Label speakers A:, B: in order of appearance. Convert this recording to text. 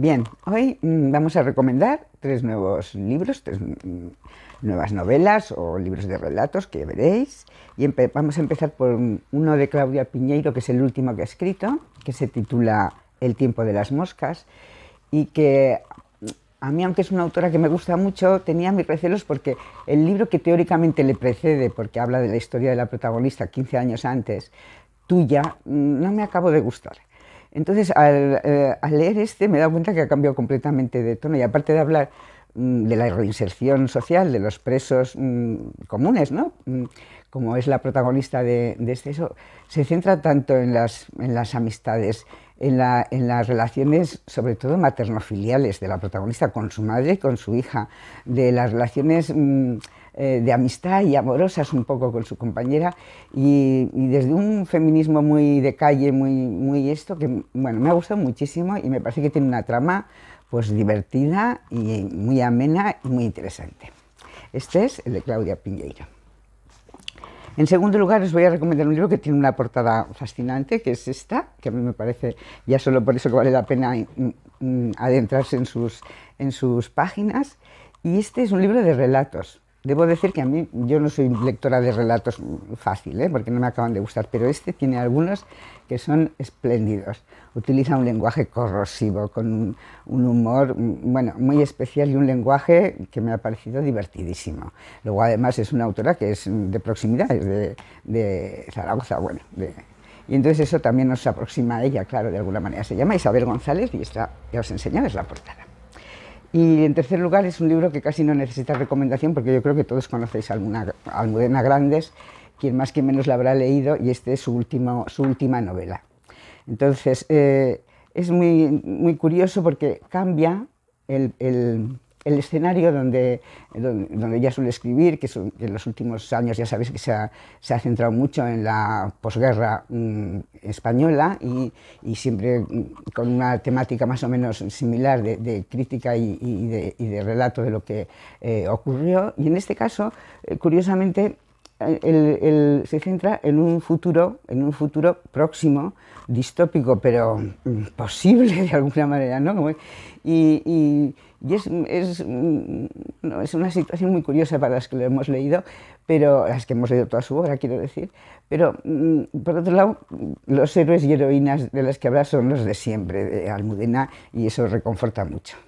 A: Bien, hoy mm, vamos a recomendar tres nuevos libros, tres mm, nuevas novelas o libros de relatos que veréis. Y vamos a empezar por uno de Claudia Piñeiro, que es el último que ha escrito, que se titula El tiempo de las moscas, y que mm, a mí, aunque es una autora que me gusta mucho, tenía mis recelos porque el libro que teóricamente le precede, porque habla de la historia de la protagonista 15 años antes, tuya, no me acabo de gustar. Entonces, eh, al, leer este me he dado cuenta que ha cambiado completamente de tono y aparte de hablar mm, de la reinserción social de los presos mm, comunes, ¿no? Mm, como es la protagonista de, este, se centra tanto en las, amistades, en, las relaciones, sobre todo maternofiliales, de la protagonista con su madre y con su hija, de las relaciones eh, de amistad y amorosas un poco con su compañera y, desde un feminismo muy de calle, muy, muy esto, que bueno, me ha gustado muchísimo y me parece que tiene una trama pues divertida y muy amena y muy interesante. Este es el de Claudia piñeira. En segundo lugar, os voy a recomendar un libro que tiene una portada fascinante, que es esta, que a mí me parece ya solo por eso que vale la pena mm, mm, adentrarse en sus, en sus páginas. Y este es un libro de relatos, Debo decir que a mí, yo no soy lectora de relatos fácil, ¿eh? porque no me acaban de gustar, pero este tiene algunos que son espléndidos. Utiliza un lenguaje corrosivo, con un, humor, bueno, muy especial y un lenguaje que me ha parecido divertidísimo. Luego, además, es una autora que es de proximidad, es de, de Zaragoza, bueno, y entonces eso también nos aproxima a ella, claro, de alguna manera. Se llama Isabel González y os enseño es la portada. Y en tercer lugar es un libro que casi no necesita recomendación porque yo creo que todos conocéis a Almudena Grandes, quien más que menos la habrá leído y este es su, último, su última novela. Entonces eh, es muy, muy curioso porque cambia el el escenario donde, donde, suele escribir, que, en los últimos años ya sabéis que se ha, centrado mucho en la posguerra mm, española y, siempre mm, con una temática más o menos similar de, crítica y, de, relato de lo que eh, ocurrió. Y en este caso, eh, curiosamente, el, se centra en un futuro, en un futuro próximo, distópico, pero mm, posible de alguna manera, ¿no? y, es, es, mm, es, una situación muy curiosa para las que lo hemos leído, pero las que hemos leído toda su obra, quiero decir. Pero mm, por otro lado, los héroes y heroínas de las que habla son los de siempre, de Almudena, y eso reconforta mucho.